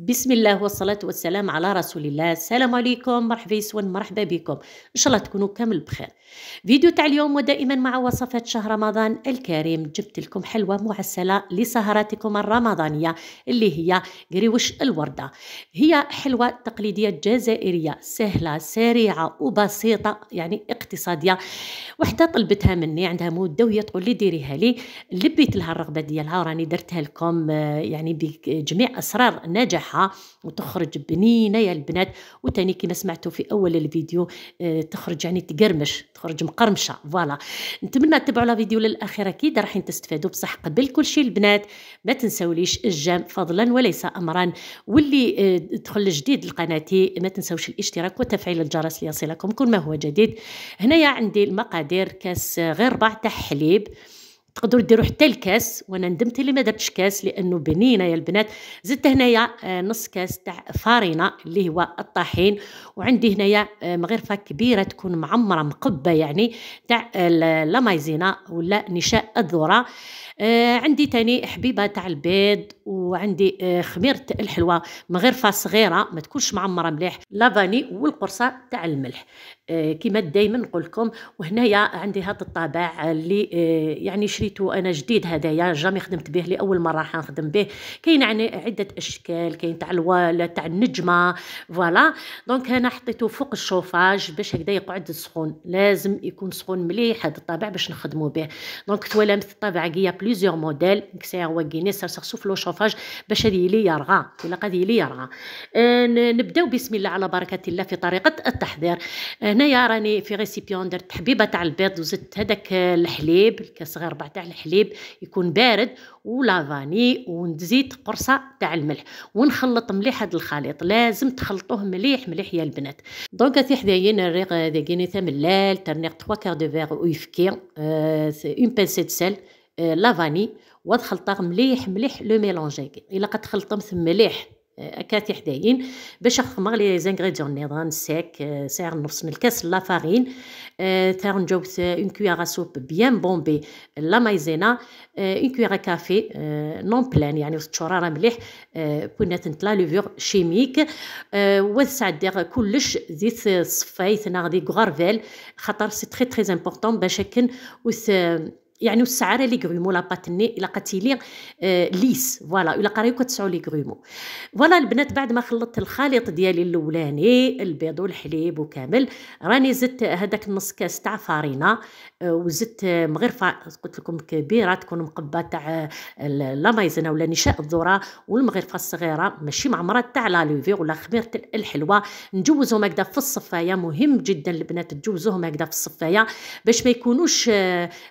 بسم الله والصلاة والسلام على رسول الله السلام عليكم مرحبا يسوان مرحبا بكم إن شاء الله تكونوا كامل بخير فيديو تاع اليوم ودائما مع وصفات شهر رمضان الكريم جبت لكم حلوى معسلة لسهراتكم الرمضانية اللي هي قريوش الوردة هي حلوى تقليدية جزائرية سهلة سريعة وبسيطة يعني اقتصادية وحدة طلبتها مني عندها مدة وهي تقول لي ديريها لي لبيت لها الرغبة ديالها وراني درتها لكم آه، يعني بجميع أسرار نجاح تاعها وتخرج بنينه يا البنات وتاني كما سمعتوا في اول الفيديو اه تخرج يعني تقرمش تخرج مقرمشه فوالا نتمنى تتبعوا لا فيديو للاخير اكيد راح تستفادوا بصح قبل كل شيء البنات ما تنسوليش الجام فضلا وليس امرا واللي اه دخل جديد لقناتي ما تنساوش الاشتراك وتفعيل الجرس ليصلكم كل ما هو جديد هنايا عندي المقادير كاس غير ربع تاع حليب تقدروا ديروا حتى الكاس وانا ندمت اللي ما درتش كاس لانه بنينه يا البنات زدت هنايا آه، نص كاس تاع فارينه اللي هو الطحين وعندي هنايا آه، مغرفه كبيره تكون معمره مقبه يعني تاع لا مايزينا ولا نشاء الذره آه عندي تاني حبيبه تاع البيض وعندي آه خميره الحلوه مغرفه صغيره ما تكونش معمره مليح لافاني والقرصه تاع الملح آه كما دائما نقول لكم وهنايا عندي هذا الطابع اللي آه يعني شريته انا جديد هدايا جامي خدمت به لاول مره راح نخدم به كاين يعني عده اشكال كاين تاع الوال تاع النجمه فوالا دونك انا حطيته فوق الشوفاج باش هكذا يقعد سخون لازم يكون سخون مليح هذا الطابع باش نخدمو به دونك تولى مثل الطابع كيا بليزيور موديل كساع هو كينيس سرسخسو في لو شوفاج باش هذه لي يرغى الا قد لي يرغى أه، نبداو بسم الله على بركه الله في طريقه التحضير هنايا راني في ريسيبيون درت حبيبه تاع البيض وزدت هذاك الحليب كاس غير ربع تاع الحليب يكون بارد ولا فاني ونزيد قرصه تاع الملح ونخلط مليح هذا الخليط لازم تخلطوه مليح مليح يا البنات دونك هاتي حدايين الريق ذاكيني ثملال ترنيق 3 كار دو فيغ ويفكي اون بانسي دو سيل آه، لافاني وتخلطها مليح مليح لو ميلونجي الا قد خلطمت مليح آه، اكاتي حدايين باش اخمر لي زانغريديون نيضان ساك سعر نص من الكاس لا فارين تاغ جوبت اون كويغا سوب بيان بومبي لا مايزينا اون كويغا كافي نون بلان يعني الشراره مليح أه بونات نتلا لوفور شيميك آه، وسعد دير كلش زيت صفايت ناغدي كغارفيل خاطر سي تخي تخي امبورطون باش اكن وث يعني السعاره لي غرومو لا باتني الا قاتي لي آه، ليس فوالا الا قريو كتسعوا لي غرومو فوالا البنات بعد ما خلطت الخليط ديالي الاولاني البيض والحليب وكامل راني زدت هذاك النص كاس تاع فارينه آه، وزدت مغرفه قلت لكم كبيره تكون مقبه تاع آه، لا مايزنا ولا نشاء الذره والمغرفه الصغيره ماشي معمره تاع لا لوفي ولا خميره الحلوه نجوزهم هكذا في الصفايه مهم جدا البنات تجوزوهم هكذا في الصفايه باش ما يكونوش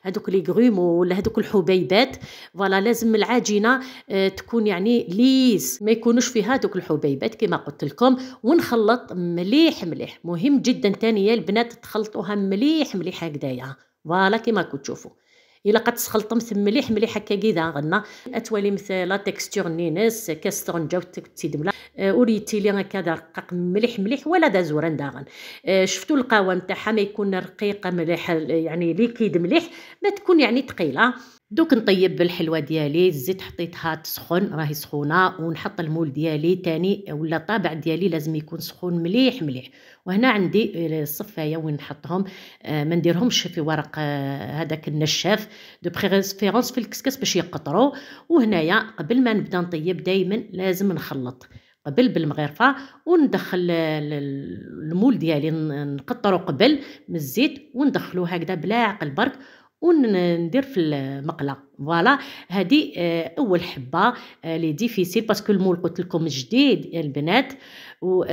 هذوك لي ليغوم ولا هذوك الحبيبات فوالا لازم العجينه آه، تكون يعني ليس ما يكونوش فيها دوك الحبيبات كما قلت لكم ونخلط مليح مليح مهم جدا ثانيه البنات تخلطوها مليح مليح هكذايا فوالا كما كتشوفوا الا قد تخلطمت مليح مليح هكا كيدا غنا اتولي مثلا تيكستور نينس جاو تيدملا أه، وريتي لي هكذا رقاق مليح مليح ولا دا زوران دا غن أه، شفتوا القوام تاعها ما يكون رقيقه مليح يعني ليكيد مليح ما تكون يعني ثقيله دوك نطيب بالحلوه ديالي الزيت حطيتها تسخن راهي سخونة ونحط المول ديالي تاني ولا الطابع ديالي لازم يكون سخون مليح مليح وهنا عندي الصفاية وين نحطهم آه، ما نديرهمش في ورق آه، هذاك النشاف دو بريفيرونس في الكسكس باش يقطروا وهنايا قبل ما نبدا نطيب دائما لازم نخلط قبل بالمغرفه وندخل المول ديالي نقطرو قبل من الزيت وندخلو هكذا بلا عقل برك وندير في المقله فوالا هذه آه، اول حبه آه، لي ديفيسيل باسكو المول قلت لكم جديد البنات آه، و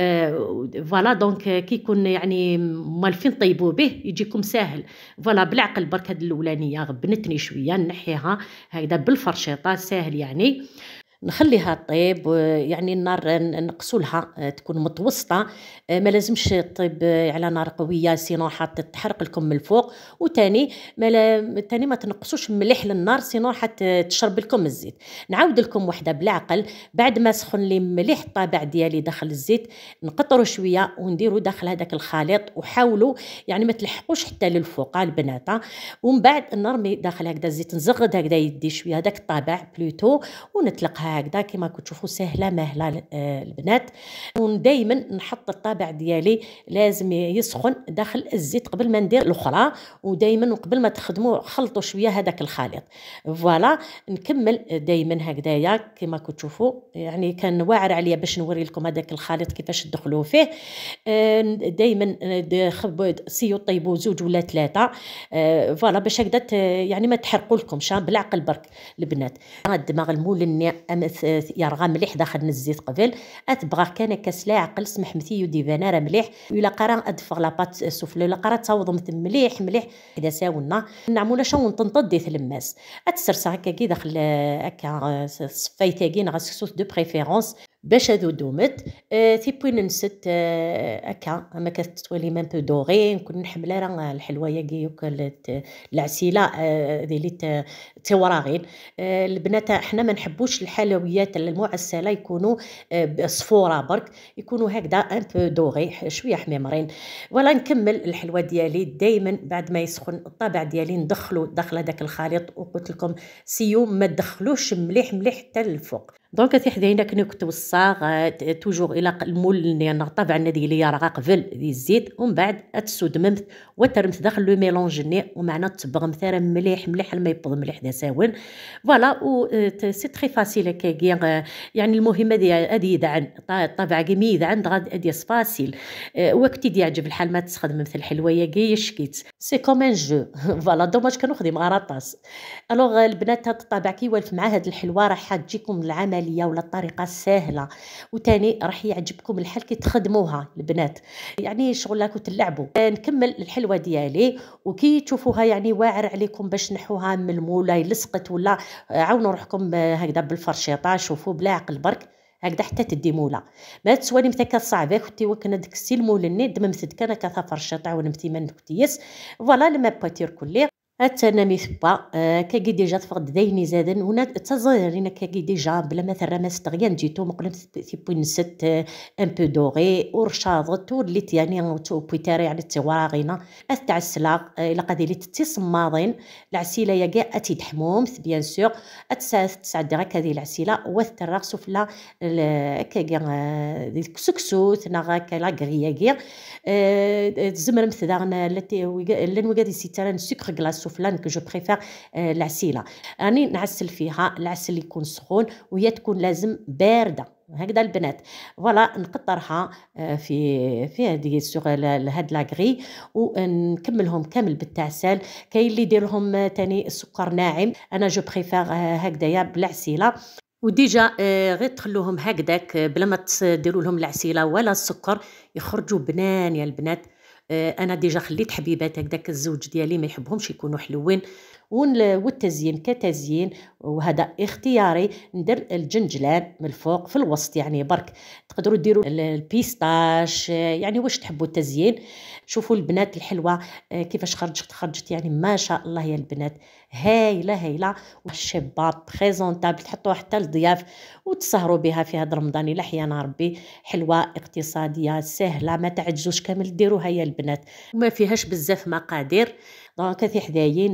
فوالا دونك كيكون يعني مالفين طيبوا به يجيكم ساهل فوالا بالعقل برك هاد الاولانيه غبنتني شويه نحيها هكذا بالفرشيطه ساهل يعني نخليها طيب يعني النار نقصوا لها آه، تكون متوسطه آه، ما لازمش طيب آه، على نار قويه سينو حتى تحرق لكم من الفوق وتاني ما لا... تاني ما تنقصوش مليح للنار سينو حتى تشرب لكم الزيت نعاود لكم وحده بالعقل بعد ما سخن لي مليح الطابع ديالي داخل الزيت نقطروا شويه ونديروا داخل هذاك الخليط وحاولوا يعني ما تلحقوش حتى للفوق البناته ومن بعد نرمي داخل هكذا الزيت نزغد هكذا يدي شويه هذاك الطابع بلوتو ونطلقها هكذا كما كتشوفوا سهله مهله آه، البنات ودائما نحط الطابع ديالي لازم يسخن داخل الزيت قبل ما ندير الاخرى ودائما قبل ما تخدموا خلطوا شويه هذاك الخليط فوالا نكمل دائما هكذايا كما كتشوفوا يعني كان واعر عليا باش نوري لكم هذاك الخليط كيفاش تدخلوه فيه آه، دائما سيو طيبوا زوج ولا ثلاثه آه، فوالا باش هكذا يعني ما تحرقوا لكمش بالعقل برك البنات الدماغ المولني يرغى مليح داخل الزيت قبل اتبغى كان كسلا عقل سمح مثي يدي راه مليح ولا قرا ادفغ لاباط سوفل ولا قرا تصوض مثل مليح مليح اذا ساونا نعمونا شو تنطد ديت الماس اتسرسع كي داخل هكا صفايتاكي نغا سكسوت دو بريفيرونس باش هادو دومت تي آه، بوين نسيت آه، هكا اما كتولي مام بو دوغي نكون نحمل راه الحلوايه كيوك العسيله آه، هذه اللي توراغين البنات حنا ما نحبوش الحلويات المعسله يكونوا صفوره برك يكونوا هكذا ان بو دوغي شويه حميمرين ولا نكمل الحلوه ديالي دائما بعد ما يسخن الطابع ديالي ندخلو داخل هذاك الخليط وقلت لكم سيوم ما تدخلوش مليح مليح حتى للفوق دونك تيحدى هنا كنا كنت وصاغ توجور الى المول لان طبعا هذه اللي راه قبل دي الزيت ومن بعد تسودممت وترمت داخل لو ميلونج ني ومعنا تصبغ مثلا مليح مليح ما يبض مليح دا ساون فوالا و سي تري فاسيل كيغ يعني المهم هذه هذه يدعن طبعا كيمي عند غاد ادي فاسيل وقت دي يعجب الحال ما تستخدم مثل الحلويه كي شكيت سي كوم ان جو فوالا دوماج كنخدم غراطاس الوغ البنات الطابع كي والف مع هاد الحلوه راح تجيكم العمل العمليه ولا الطريقه السهله وتاني راح يعجبكم الحال كي تخدموها البنات يعني شغل تلعبوا نكمل الحلوه ديالي وكي تشوفوها يعني واعر عليكم باش نحوها من المولاي لصقت ولا عاونوا روحكم هكذا بالفرشيطه شوفوا بلا عقل برك هكذا حتى تدي مولا ما تسواني متى كصعبه كنتي وكنا داك السيل مولني دممت كان كثا فرشطه ونمتي من يس فوالا لما بوتير كلي اتنا مثبا آه، كاكي ديجا تفقد ديني زادا هنا تزايرين كاكي ديجا بلا ما ثرا ما ستغيان جيتو مقلم بوين ست آه، ان بو دوغي ورشاضت وليت يعني تو بويتار يعني تواغينا استع السلاق آه، الى ليت تيسماضين العسيله يا كاع اتي دحموم بيان سور تسعد غاك كادي العسيله وثرا سفلا كاكي ديك سكسوت نغا كلا غريا كير زمرمث داغنا لن وكادي سيتارن سكر كلاص سوفلان كو جو بريفير العسيله راني نعسل فيها العسل يكون سخون وهي تكون لازم بارده هكذا البنات فوالا نقطرها آه، في في هذه سوغ هاد لاكغي ونكملهم آه، كامل بالتعسل كاين اللي يدير لهم آه، تاني السكر ناعم انا جو بريفير هكذايا بالعسيله وديجا غير تخلوهم هكذاك بلا ما تديروا لهم العسيله ولا السكر يخرجوا بنان يا البنات آه، انا ديجا خليت حبيبات هكذاك الزوج ديالي ما يحبهمش يكونوا حلوين والتزيين كتزيين وهذا اختياري ندير الجنجلان من الفوق في الوسط يعني برك تقدروا ديروا البيستاش آه، يعني واش تحبوا التزيين شوفوا البنات الحلوه آه، كيفاش خرجت خرجت يعني ما شاء الله يا البنات هايله هايله وشابه بريزونطابل تحطوها حتى للضياف وتسهروا بها في هذا رمضان الا حيانا ربي حلوه اقتصاديه سهله ما تعجزوش كامل ديروها يا البنات وما فيهاش بزاف مقادير دونك هذه حدايين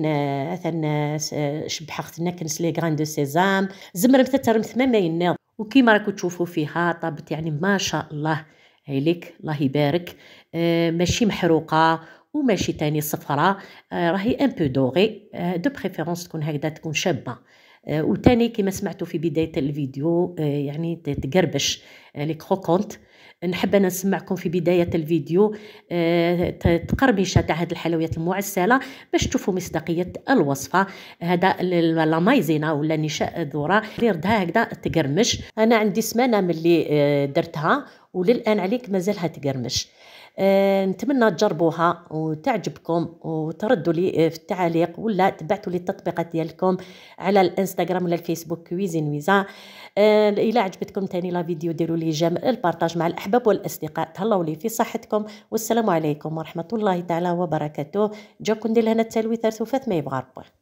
مثلا آه، آه، آه، شبح اختنا كنس لي غران دو سيزام زمرم ما ما يناض وكيما راكم تشوفوا فيها طابت يعني ما شاء الله عليك الله يبارك ماشي محروقه وماشي تاني صفراء آه، راهي ان بو دوغي دو بريفيرونس تكون هكذا تكون شابه آه، وتاني كما سمعتوا في بدايه الفيديو آه، يعني تقربش لي كروكونت نحب انا نسمعكم في بدايه الفيديو تقرمشه تاع هذه الحلويات المعسله باش تشوفوا مصداقيه الوصفه هذا لا مايزينا ولا نشاء الذره اللي ردها هكذا تقرمش انا عندي سمانه ملي درتها وللان عليك مازالها تقرمش آه، نتمنى تجربوها وتعجبكم وتردوا لي في التعاليق ولا تبعتوا لي التطبيقات ديالكم على الانستغرام ولا الفيسبوك كويزين ويزا آه، الى عجبتكم تاني لا فيديو ديروا لي جيم البارطاج مع الاحباب والاصدقاء تهلاو لي في صحتكم والسلام عليكم ورحمه الله تعالى وبركاته جاكم ندير هنا التلويثات سوفات ما يبغى ربي